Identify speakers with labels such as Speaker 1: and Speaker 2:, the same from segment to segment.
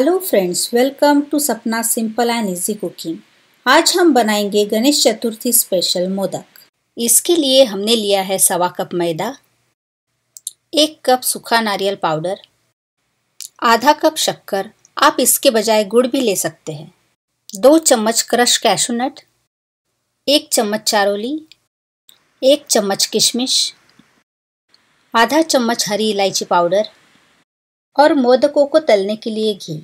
Speaker 1: Hello friends welcome to Sapna simple and easy cooking आज हम बनाएंगे गणेश चतुर्थी स्पेशल मोदक इसके लिए हमने लिया है सवा कप मैदा एक कप सूखा नारियल पाउडर आधा कप शक्कर आप इसके बजाय गुड़ भी ले सकते हैं दो चम्मच क्रश कैशोनट एक चम्मच चारोली एक चम्मच किशमिश आधा चम्मच हरी इलायची पाउडर और मोदकों को तलने के लिए घी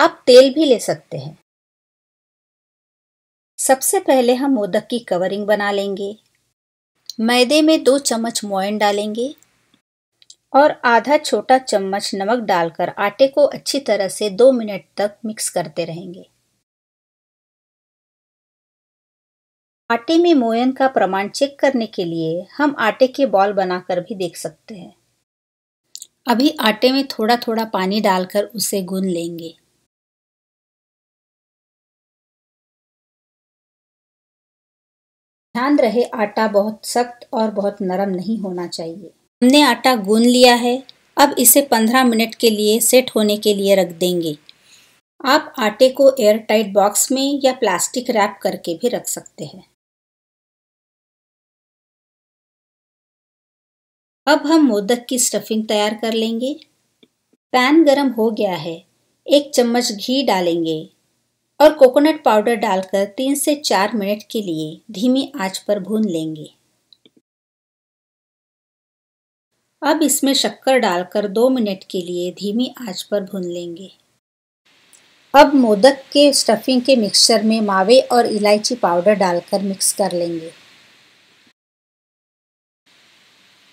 Speaker 1: आप तेल भी ले सकते हैं सबसे पहले हम मोदक की कवरिंग बना लेंगे मैदे में दो चम्मच मोयन डालेंगे और आधा छोटा चम्मच नमक डालकर आटे को अच्छी तरह से दो मिनट तक मिक्स करते रहेंगे आटे में मोयन का प्रमाण चेक करने के लिए हम आटे के बॉल बनाकर भी देख
Speaker 2: सकते हैं अभी आटे में थोड़ा थोड़ा पानी डालकर उसे गूंद लेंगे ध्यान रहे आटा बहुत सख्त और बहुत नरम नहीं होना चाहिए
Speaker 1: हमने आटा गूंद लिया है अब इसे 15 मिनट के लिए सेट होने के लिए रख देंगे
Speaker 2: आप आटे को एयर टाइट बॉक्स में या प्लास्टिक रैप करके भी रख सकते हैं अब हम मोदक की स्टफिंग तैयार कर लेंगे पैन गरम हो गया है
Speaker 1: एक चम्मच घी डालेंगे और कोकोनट पाउडर डालकर तीन से चार मिनट के लिए धीमी आंच पर भून लेंगे अब इसमें शक्कर डालकर दो मिनट के लिए धीमी आंच पर भून लेंगे अब मोदक के स्टफिंग के मिक्सचर में मावे और इलायची पाउडर डालकर मिक्स कर लेंगे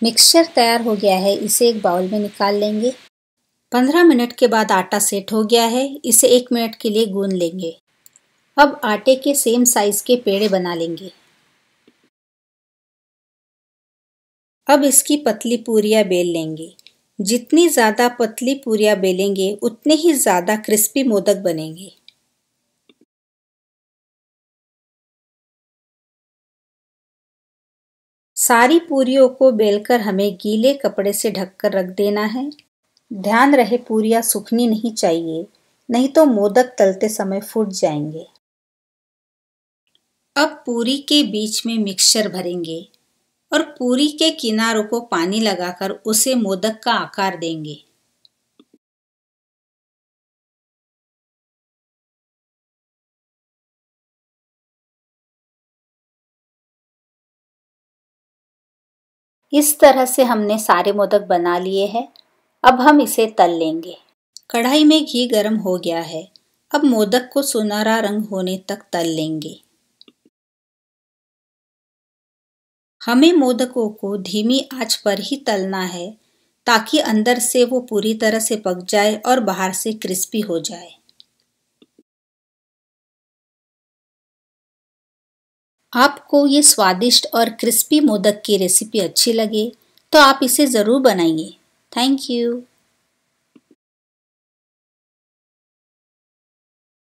Speaker 1: मिक्सचर तैयार हो गया है इसे एक बाउल में निकाल लेंगे पंद्रह मिनट के बाद आटा सेट हो गया है इसे एक मिनट के लिए गूंद लेंगे अब आटे के सेम साइज़ के पेड़े बना लेंगे अब इसकी पतली पूरियाँ बेल लेंगे जितनी ज़्यादा पतली पूरियाँ बेलेंगे उतने ही ज़्यादा
Speaker 2: क्रिस्पी मोदक बनेंगे सारी पूरियों को बेलकर हमें
Speaker 1: गीले कपड़े से ढककर रख देना है ध्यान रहे पूरियाँ सूखनी नहीं चाहिए नहीं तो मोदक तलते समय फूट जाएंगे अब पूरी के बीच में मिक्सचर भरेंगे और पूरी के किनारों को पानी
Speaker 2: लगाकर उसे मोदक का आकार देंगे इस तरह से हमने सारे मोदक बना लिए हैं अब हम इसे तल लेंगे कढ़ाई में घी गर्म
Speaker 1: हो गया है अब मोदक को सुनहरा रंग होने तक तल लेंगे हमें मोदकों को धीमी आंच पर ही तलना है ताकि अंदर से वो पूरी तरह से पक जाए और बाहर से क्रिस्पी हो
Speaker 2: जाए आपको ये स्वादिष्ट और क्रिस्पी मोदक की रेसिपी अच्छी लगे तो आप इसे ज़रूर बनाइए Thank you.